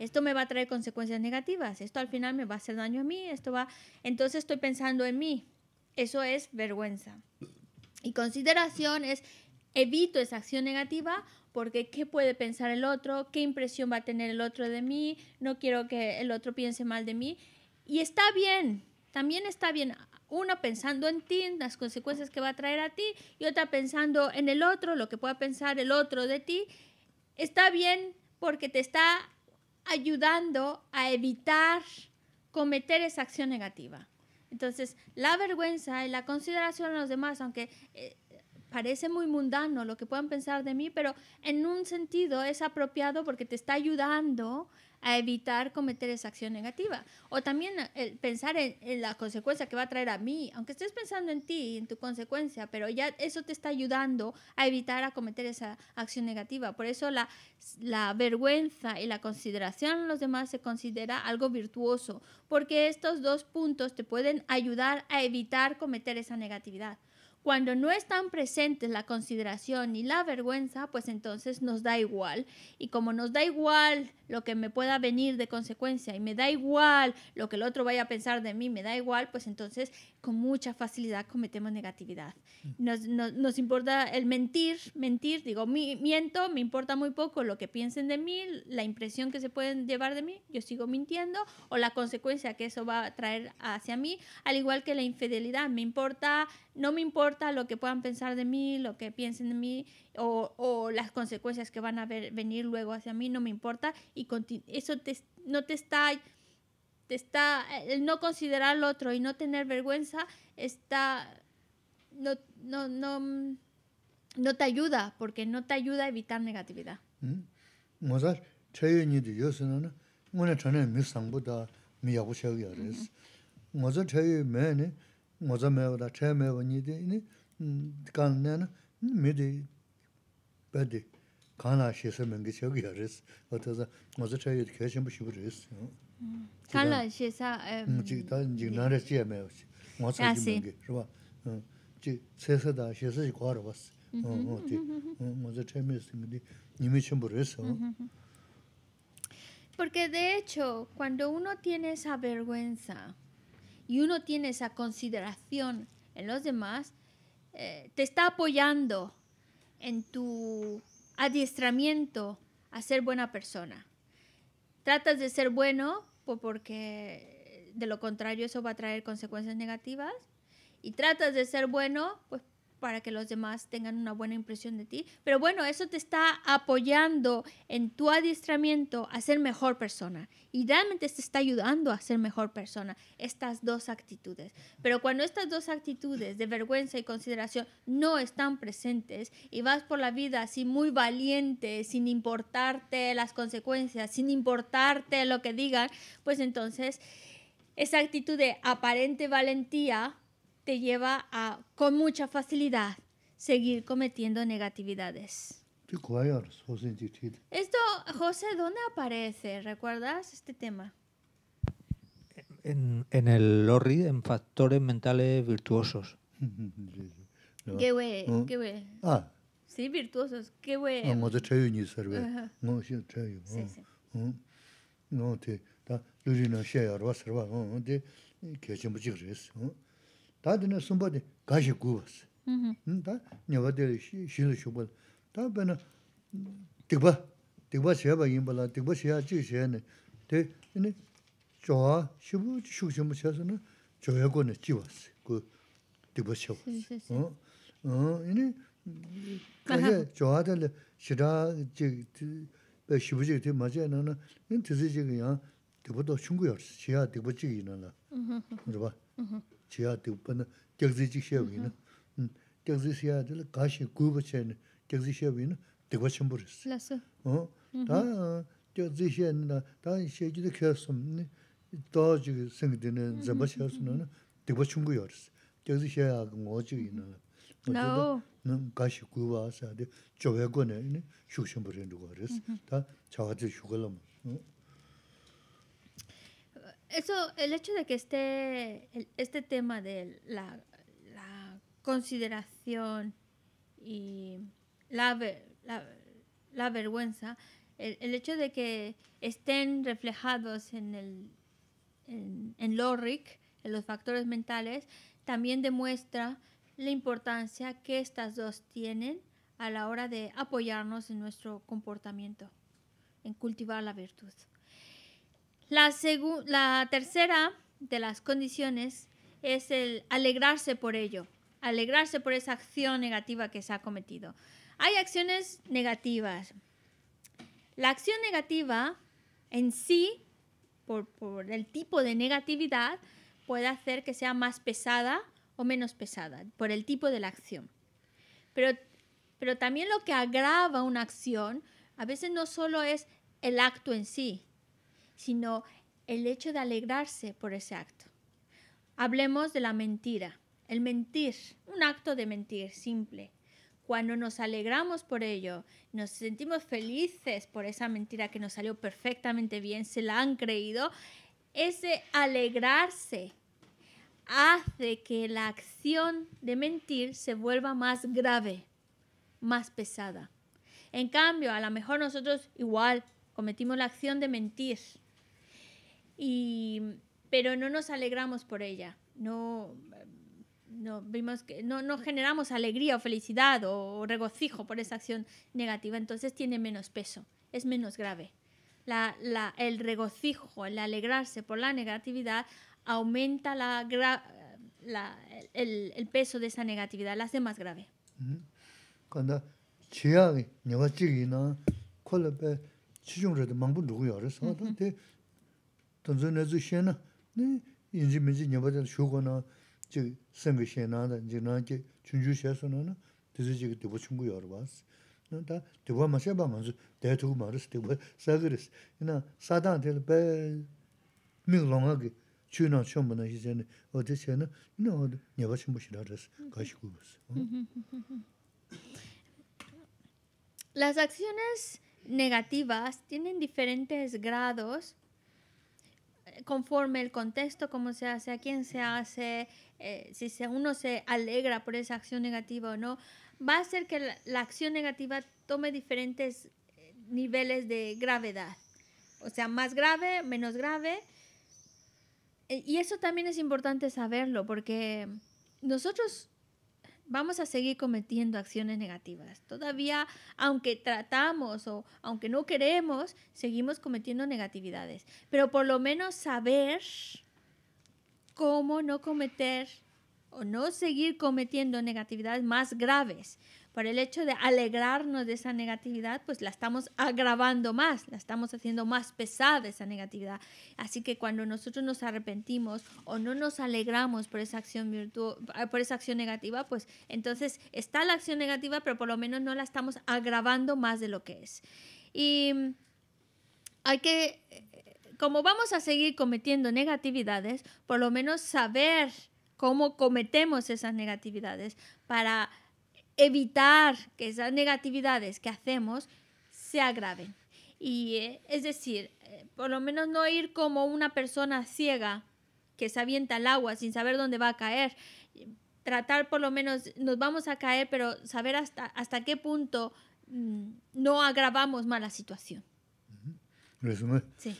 esto me va a traer consecuencias negativas, esto al final me va a hacer daño a mí, esto va, entonces estoy pensando en mí. Eso es vergüenza. Y consideración es evito esa acción negativa porque qué puede pensar el otro, qué impresión va a tener el otro de mí, no quiero que el otro piense mal de mí. Y está bien, también está bien una pensando en ti, las consecuencias que va a traer a ti, y otra pensando en el otro, lo que pueda pensar el otro de ti. Está bien porque te está ayudando a evitar cometer esa acción negativa. Entonces, la vergüenza y la consideración a los demás, aunque eh, parece muy mundano lo que puedan pensar de mí, pero en un sentido es apropiado porque te está ayudando a evitar cometer esa acción negativa. O también eh, pensar en, la consecuencia que va a traer a mí, aunque estés pensando en ti, y en tu consecuencia, pero ya eso te está ayudando a evitar a cometer esa acción negativa. Por eso la, vergüenza y la consideración a los demás se considera algo virtuoso, porque estos dos puntos te pueden ayudar a evitar cometer esa negatividad. Cuando no están presentes la consideración y la vergüenza, pues entonces nos da igual. Y como nos da igual lo que me pueda venir de consecuencia y me da igual lo que el otro vaya a pensar de mí, me da igual, pues entonces con mucha facilidad cometemos negatividad. Mm. Nos, importa el mentir, mentir, digo, miento, me importa muy poco lo que piensen de mí, la impresión que se pueden llevar de mí, yo sigo mintiendo, o la consecuencia que eso va a traer hacia mí, al igual que la infidelidad, me importa no me importa lo que puedan pensar de mí, lo que piensen de mí o, las consecuencias que van a venir luego hacia mí, no me importa. Y eso te, no te está, te está, el no considerar al otro y no tener vergüenza está, no, te ayuda, porque no te ayuda a evitar negatividad. Mm-hmm. Porque de hecho, cuando uno tiene esa vergüenza, y uno tiene esa consideración en los demás, eh, te está apoyando en tu adiestramiento a ser buena persona. Tratas de ser bueno porque de lo contrario eso va a traer consecuencias negativas y tratas de ser bueno pues para que los demás tengan una buena impresión de ti. Pero bueno, eso te está apoyando en tu adiestramiento a ser mejor persona. Y realmente te está ayudando a ser mejor persona, estas dos actitudes. Pero cuando estas dos actitudes de vergüenza y consideración no están presentes y vas por la vida así muy valiente, sin importarte las consecuencias, sin importarte lo que digan, pues entonces esa actitud de aparente valentía te lleva a, con mucha facilidad, seguir cometiendo negatividades. Esto, José, ¿dónde aparece? ¿Recuerdas este tema?
En, en el LORRI, en factores mentales virtuosos. *laughs* no. ¿Qué güey? ¿No? ¿Qué güey? Ah.
Sí, virtuosos. ¿Qué güey? No, no te traigo ni cerveza.
No, sí, traigo. Sí, sí. No, te... Da, luri no, xe, arba, serba. No, te... Que chimbo chigres. No, te... Taadinaa 숨버디 kaya shaa kuuwaasaa. 다 hmm Naa taa nyaa waddaa laa shiitha shaa kuuwaasaa. Taa baynaa tikpaa, tikpaa shaa baayin balaaa, tikpaa shaa jika shaa naa. Taa inaay, chohaa shaaboo shooximu shaa saa naa, chohaa kuuwaasaa naa, jiwaasaa. Gua tikpaa shaa waasaa. Hmm. Hmm. Inaay, kaya shaa chohaa taa laa, shiraha chiyaa tiw pana gyakzi chik 가시 na. Gyakzi xeabii dili kaxi guiba chayi na gyakzi xeabii na tigwa chambu riz. Lasu. Taa gyakzi xeabii na, taa xeaji di kyaasum
eso, el hecho de que esté este tema de la, consideración y la, vergüenza, el, hecho de que estén reflejados en el en, en en los factores mentales, también demuestra la importancia que estas dos tienen a la hora de apoyarnos en nuestro comportamiento, en cultivar la virtud. La, tercera de las condiciones es el alegrarse por ello, alegrarse por esa acción negativa que se ha cometido. Hay acciones negativas. La acción negativa en sí, por, el tipo de negatividad, puede hacer que sea más pesada o menos pesada, por el tipo de la acción. Pero, pero también lo que agrava una acción a veces no solo es el acto en sí, sino el hecho de alegrarse por ese acto. Hablemos de la mentira. El mentir, un acto de mentir simple. Cuando nos alegramos por ello, nos sentimos felices por esa mentira que nos salió perfectamente bien, se la han creído, ese alegrarse hace que la acción de mentir se vuelva más grave, más pesada. En cambio, a lo mejor nosotros igual cometimos la acción de mentir, y, pero no nos alegramos por ella, no, no, vimos que, no, no generamos alegría o felicidad o, regocijo por esa acción negativa, entonces tiene menos peso, es menos grave. La, el regocijo, el alegrarse por la negatividad aumenta la, el, peso de esa negatividad, la hace más grave.
Cuando tōnzōne zō shēnā, nē, injī mējī nyabājā shōgō nā, jī sēngē shēnā dā, jī nā kē, chūn jū shēsō nā nā, tēzō jī kē tēbōchōngō yōrwās, nō, tā, tēbō mā shē bā mā zō, tētōgō mā rōs, tēbō sāgirēs,
conforme el contexto, cómo se hace, a quién se hace, eh, si uno se alegra por esa acción negativa o no, va a hacer que la, acción negativa tome diferentes eh, niveles de gravedad. O sea, más grave, menos grave. Eh, y eso también es importante saberlo, porque nosotros vamos a seguir cometiendo acciones negativas. Todavía, aunque tratamos o aunque no queremos, seguimos cometiendo negatividades. Pero por lo menos saber cómo no cometer o no seguir cometiendo negatividades más graves por el hecho de alegrarnos de esa negatividad, pues la estamos agravando más, la estamos haciendo más pesada esa negatividad. Así que cuando nosotros nos arrepentimos o no nos alegramos por esa acción virtu ah, por esa acción negativa, pues entonces está la acción negativa, pero por lo menos no la estamos agravando más de lo que es. Y hay que como vamos a seguir cometiendo negatividades, por lo menos saber cómo cometemos esas negatividades para evitar que esas negatividades que hacemos se agraven. Y eh, es decir, eh, por lo menos no ir como una persona ciega que se avienta al agua sin saber dónde va a caer. Tratar por lo menos, nos vamos a caer, pero saber hasta, hasta qué punto mm, no agravamos más la situación. resumen? Sí.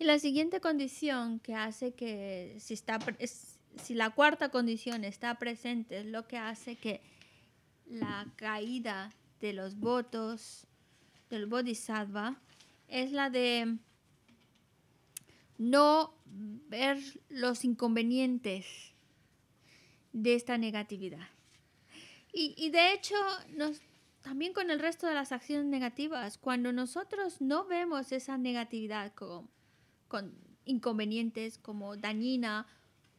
Y la siguiente condición que hace que si está si la cuarta condición está presente es lo que hace que la caída de los votos del bodhisattva es la de no ver los inconvenientes de esta negatividad. Y, de hecho, nos, también con el resto de las acciones negativas, cuando nosotros no vemos esa negatividad con inconvenientes como dañina,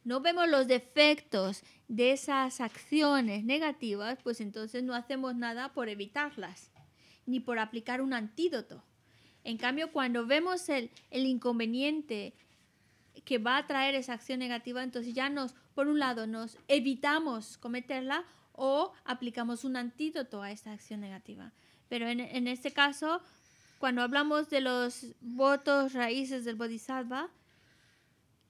no vemos los defectos de esas acciones negativas, pues entonces no hacemos nada por evitarlas, ni por aplicar un antídoto. En cambio, cuando vemos el, inconveniente que va a traer esa acción negativa, entonces ya nos, por un lado, nos evitamos cometerla o aplicamos un antídoto a esa acción negativa. Pero en, en este caso, cuando hablamos de los votos raíces del bodhisattva,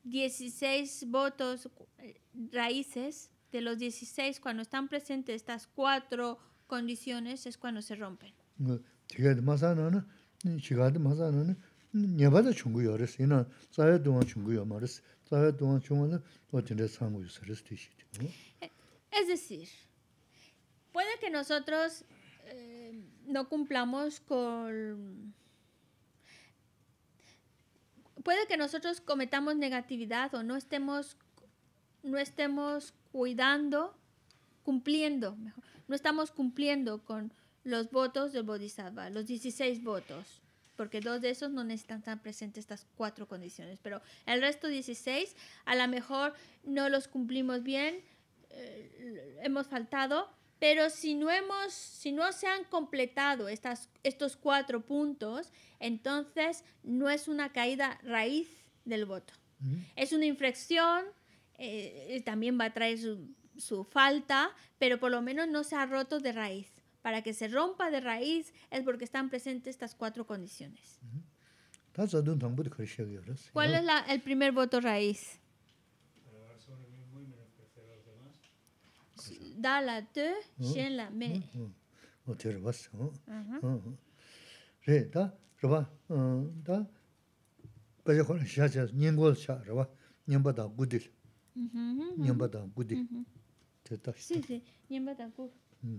16 votos eh, raíces, de los 16, cuando están presentes estas cuatro condiciones, es cuando se rompen es decir puede que nosotros eh, no cumplamos con puede que nosotros cometamos negatividad o no estemos no estemos cuidando cumpliendo mejor, no estamos cumpliendo con los votos del bodhisattva, los 16 votos, porque dos de esos no están tan presentes estas cuatro condiciones, pero el resto 16 a lo mejor no los cumplimos bien, eh, hemos faltado, pero si no hemos, si no se han completado estas, estos cuatro puntos, entonces no es una caída raíz del voto. Es una inflexión, eh, también va a traer su falta, pero por lo menos no se ha roto de raíz para que se rompa de raíz es porque están presentes estas cuatro condiciones. ¿Cuál es la, el primer voto raíz? Dala te, shen la me.
O te robas. Re, da, roba, mm, da, kaya kona sha sha, nyingol sha, roba, nyingba da gudil. Nyingba da gudil. Sí, sí,
nyingba da gudil. Mm.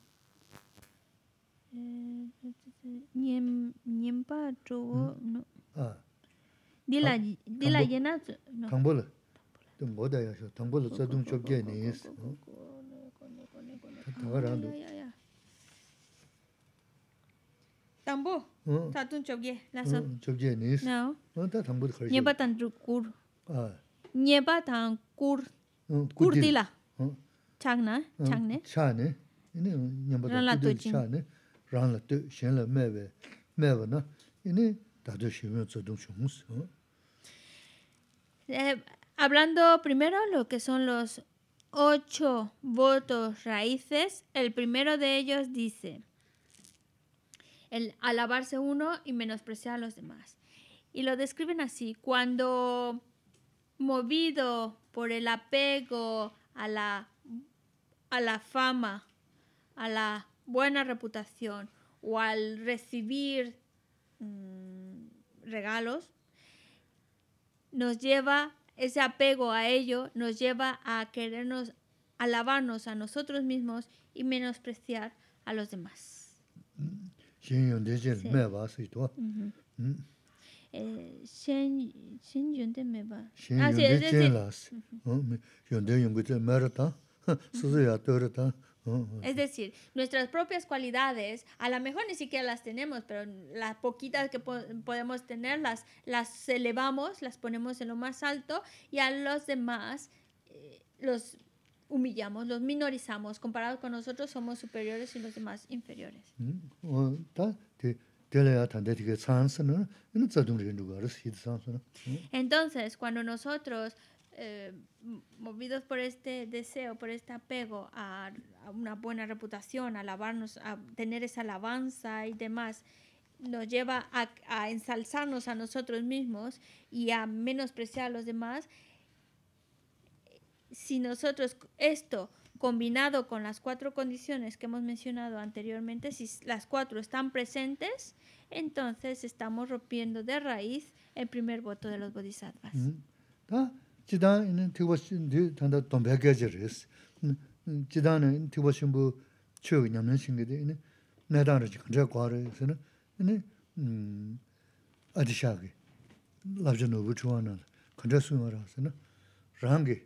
nyem nyempa chu no dila dila yena tangbol
tum boda yo tangbol sa dum chob ge ne
tangbol ta dum chob nyempa nyempa dila na ne
ne nyempa ne
Hablando primero lo que son los ocho votos raíces, el primero de ellos dice el alabarse uno y menospreciar a los demás. Y lo describen así, cuando movido por el apego a la, a la fama, a la buena reputación o al recibir mm, regalos, nos lleva, ese apego a ello nos lleva a querernos alabarnos a nosotros mismos y menospreciar a los demás.
Mm. *laughs*
Es decir, nuestras propias cualidades, a lo mejor ni siquiera las tenemos, pero las poquitas que podemos tener, las, elevamos, las ponemos en lo más alto y a los demás eh, los humillamos, los minorizamos. Comparados con nosotros somos superiores y los demás inferiores.
Mm.
Entonces, cuando nosotros eh, movidos por este deseo, por este apego a una buena reputación, alabarnos, a tener esa alabanza y demás, nos lleva a, ensalzarnos a nosotros mismos y a menospreciar a los demás. Si nosotros esto combinado con las cuatro condiciones que hemos mencionado anteriormente, si las cuatro están presentes, entonces estamos rompiendo de raíz el primer voto de los bodhisattvas.
Chidāna Tiwa-Shimbū Chūyuk Nyaam-Nyanshinkidī, ini nāyatāngarachī ghañcha kuaarī sīna, ini adhishāgī, labhja nūbu chūwaa nāla, ghañcha sūyamā rā sīna, rāṅgī,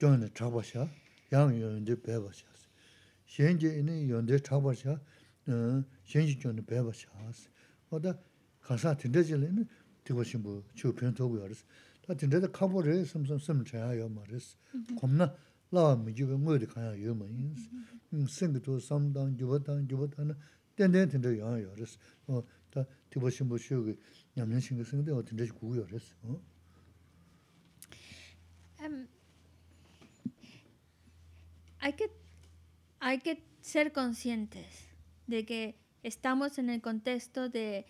jōnyā trāpaśā, yāṅ yōnyā yonday bhevāśā sī. Hiyān jī, ini yonday trāpaśā, hiyān jī jōnyā bhevāśā sī. Oda, gānsa tindāchīla, laa mi jiga ngoy di kanya yu ma yin, singa tu samdang, yubatang, yubatang, ten ten ten zhe yang yu res, ta tiba shimbo shio ge nyamnyan shinga singa dewa ten shi
Hay que, hay que ser conscientes de que estamos en el contexto de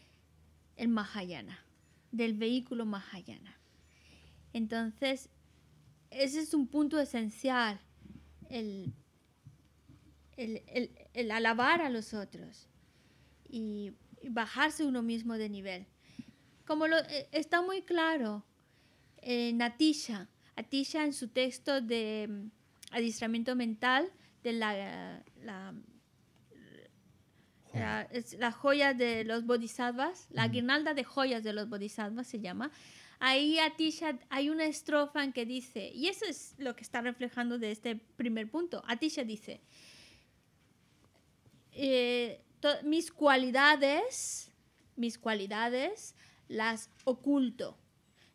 el Mahayana, del vehículo Mahayana. Entonces, ese es un punto esencial, el, alabar a los otros y, bajarse uno mismo de nivel. Como eh, está muy claro en Atisha, Atisha en su texto de mm, adiestramiento mental de la, la, la joya de los bodhisattvas, la guirnalda de joyas de los bodhisattvas se llama, Ahí Atisha hay una estrofa en que dice, y eso es lo que está reflejando de este primer punto, Atisha dice, eh, mis cualidades, mis cualidades las oculto,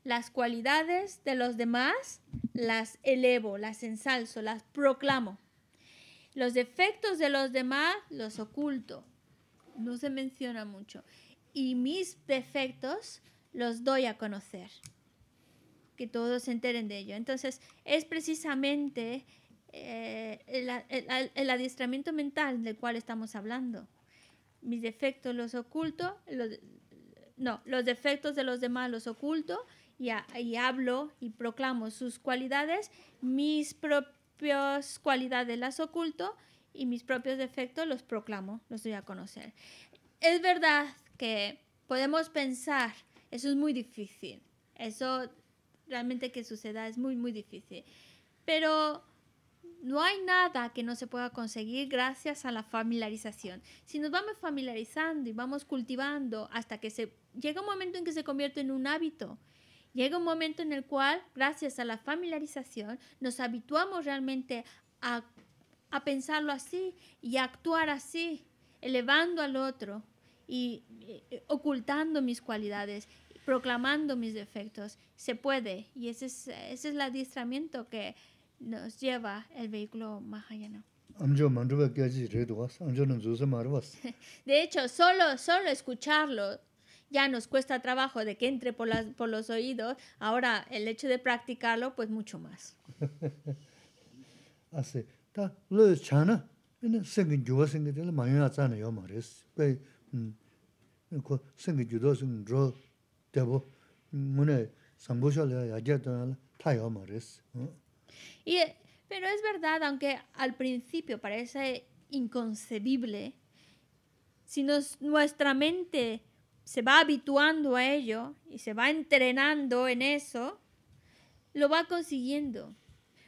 las cualidades de los demás las elevo, las ensalzo, las proclamo. Los defectos de los demás los oculto. No se menciona mucho. Y mis defectos los doy a conocer, que todos se enteren de ello. Entonces, es precisamente eh, el, adiestramiento mental del cual estamos hablando. Mis defectos los oculto, los, no, los defectos de los demás los oculto y, y hablo y proclamo sus cualidades, mis propias cualidades las oculto y mis propios defectos los proclamo, los doy a conocer. Es verdad que podemos pensar eso es muy difícil. Eso realmente que suceda es muy, muy difícil. Pero no hay nada que no se pueda conseguir gracias a la familiarización. Si nos vamos familiarizando y vamos cultivando hasta que se llega un momento en que se convierte en un hábito. Llega un momento en el cual, gracias a la familiarización, nos habituamos realmente a, a pensarlo así y actuar así, elevando al otro y eh, ocultando mis cualidades proclamando mis defectos. Se puede. Y ese es, ese es el adiestramiento que nos lleva el vehículo mahayana.
*laughs*
De hecho, solo, solo escucharlo ya nos cuesta trabajo de que entre por, las, por los oídos. Ahora, el hecho de practicarlo, pues mucho más.
Así. *laughs*
pero es verdad, aunque al principio parece inconcebible, si nos, nuestra mente se va habituando a ello y se va entrenando en eso, lo va consiguiendo,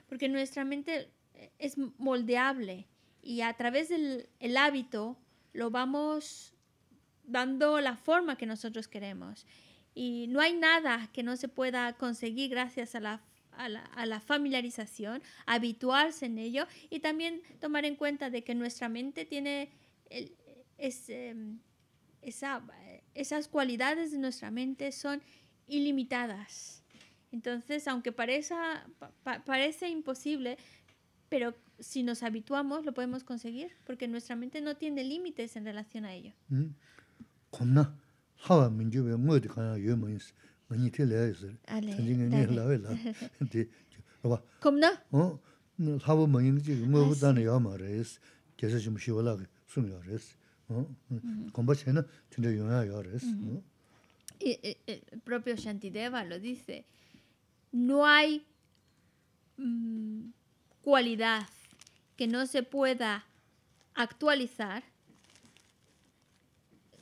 porque nuestra mente es moldeable y a través del el hábito lo vamos dando la forma que nosotros queremos. Y no hay nada que no se pueda conseguir gracias a la, a la, familiarización, habituarse en ello y también tomar en cuenta de que nuestra mente tiene em, esas cualidades de nuestra mente son ilimitadas. Entonces, aunque parezca parece imposible, pero si nos habituamos lo podemos conseguir, porque nuestra mente no tiene límites en relación a ello.
Mm. no *laughs* el
propio Shantideva lo dice no hay mm, cualidad que no se pueda actualizar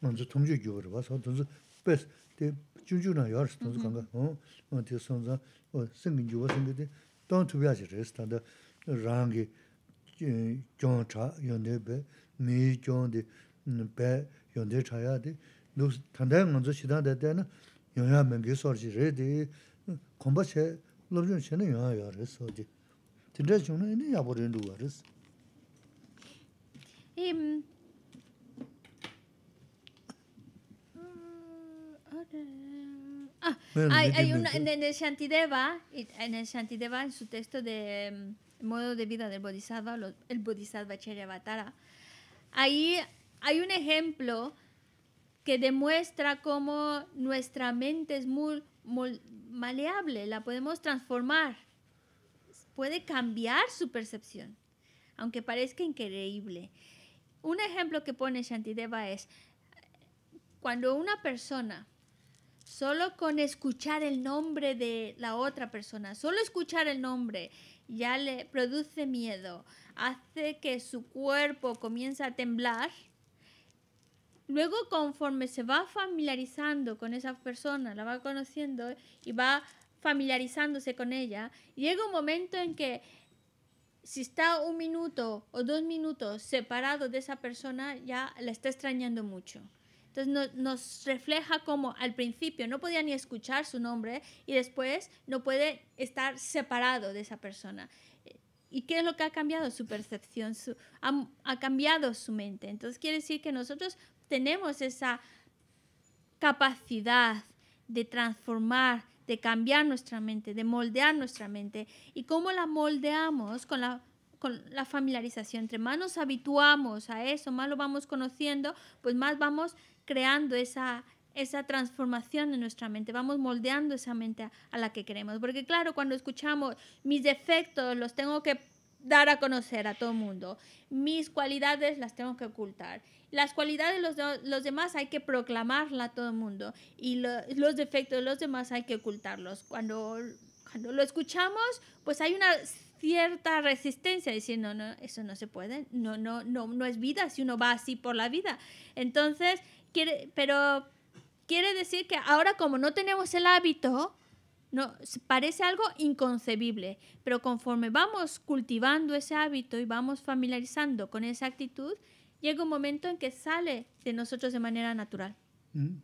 먼저 tōngchū 교를 봐서 먼저 뺏 주주나 열스 yōngchū nā 어 먼저 선자 어 생긴 nā tē 돈 zāng sōng kīng kio wā sōng 배 연대 차야데 tu bia 먼저 시다데 tānda rāng kī, 레디 콤바체 yōng 체는 bē, mi kiong tē bē yōng tē chā Ah, hay, en,
el Shantideva, en el Shantideva, en su texto de mm, modo de vida del Bodhisattva, el Bodhisattva Charyavatara, ahí hay un ejemplo que demuestra cómo nuestra mente es muy maleable, la podemos transformar, puede cambiar su percepción, aunque parezca increíble. Un ejemplo que pone Shantideva es cuando una persona Solo con escuchar el nombre de la otra persona, solo escuchar el nombre ya le produce miedo, hace que su cuerpo comience a temblar. Luego conforme se va familiarizando con esa persona, la va conociendo y va familiarizándose con ella, llega un momento en que si está un minuto o dos minutos separado de esa persona, ya la está extrañando mucho. Entonces nos refleja cómo al principio no podía ni escuchar su nombre y después no puede estar separado de esa persona. Eh, ¿Y qué es lo que ha cambiado? Su percepción, su, ha, ha cambiado su mente. Entonces quiere decir que nosotros tenemos esa capacidad de transformar, de cambiar nuestra mente, de moldear nuestra mente. ¿Y cómo la moldeamos? Con la con la familiarización. Entre más nos habituamos a eso, más lo vamos conociendo, pues más vamos creando esa, esa transformación en nuestra mente, vamos moldeando esa mente a, la que queremos. Porque claro, cuando escuchamos mis defectos los tengo que dar a conocer a todo el mundo, mis cualidades las tengo que ocultar, las cualidades de los, los demás hay que proclamarla a todo el mundo y los defectos de los demás hay que ocultarlos. Cuando, cuando lo escuchamos, pues hay una cierta resistencia diciendo, no, eso no se puede, no, no, no, no es vida si uno va así por la vida. Entonces, pero quiere decir que ahora como no tenemos el hábito, no, parece algo inconcebible, pero conforme vamos cultivando ese hábito y vamos familiarizando con esa actitud, llega un momento en que sale de nosotros de manera natural.
Mm,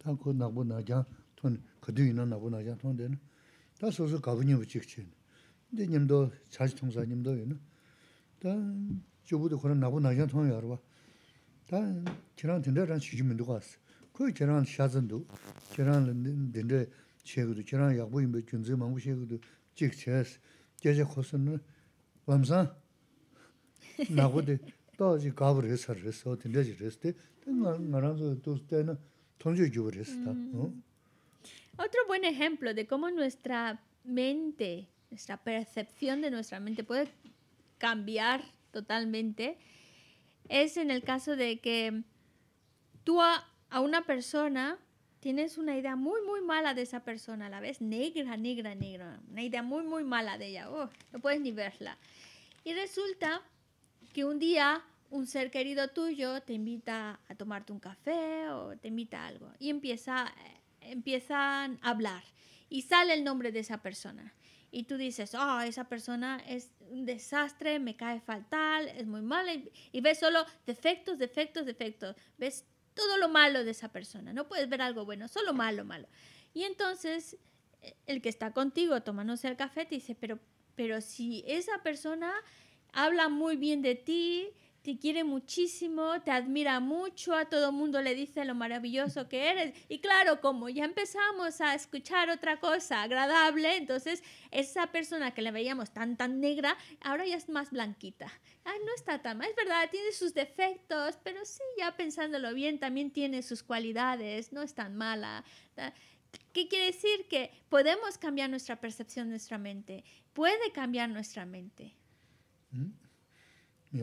tāng kō nāgbō nā jāng tōn, kato yu nā nāgbō nā jāng tōn dēn, tā sō sō kāpu nyamu chīk chēn. Dē nyamdō, chāchī tōng sā nyamdō yu nā, tā chūbū dō khurā 지난 nā jāng tōn yā rwa, tā kērāng tēndē rāng chīchī mīndu kās, kō yu kērāng shā zindu, kērāng tēndē chē gu dō, kērāng Mm.
Otro buen ejemplo de cómo nuestra mente, nuestra percepción de nuestra mente puede cambiar totalmente es en el caso de que tú a, una persona tienes una idea muy, muy mala de esa persona, la ves negra, negra, negra, una idea muy, muy mala de ella, oh, no puedes ni verla. Y resulta que un día un ser querido tuyo te invita a tomarte un café o te invita a algo y empieza, eh, empiezan a hablar y sale el nombre de esa persona. Y tú dices, oh, esa persona es un desastre, me cae fatal, es muy mala. Y ves solo defectos, defectos, defectos. Ves todo lo malo de esa persona. No puedes ver algo bueno, solo malo, malo. Y entonces eh, el que está contigo tomándose el café te dice, pero, pero si esa persona habla muy bien de ti, te quiere muchísimo, te admira mucho, a todo mundo le dice lo maravilloso que eres. Y claro, como ya empezamos a escuchar otra cosa agradable, entonces esa persona que le veíamos tan, tan negra, ahora ya es más blanquita. Ah, no está tan mal, es verdad, tiene sus defectos, pero sí, ya pensándolo bien, también tiene sus cualidades, no es tan mala. Ah, ¿Qué quiere decir? Que podemos cambiar nuestra percepción, nuestra mente. Puede cambiar nuestra mente.
¿Sí? Mm,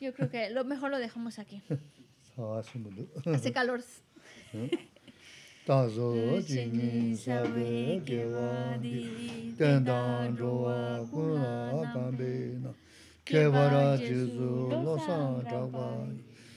yo creo que lo mejor lo dejamos aquí.
*laughs* Hace calor. *laughs*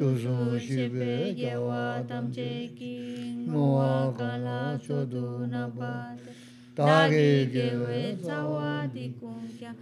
tuzhu shibe gyawa tamche ki muwa kala chodu nabat tagi gyawe tsawa di kumkya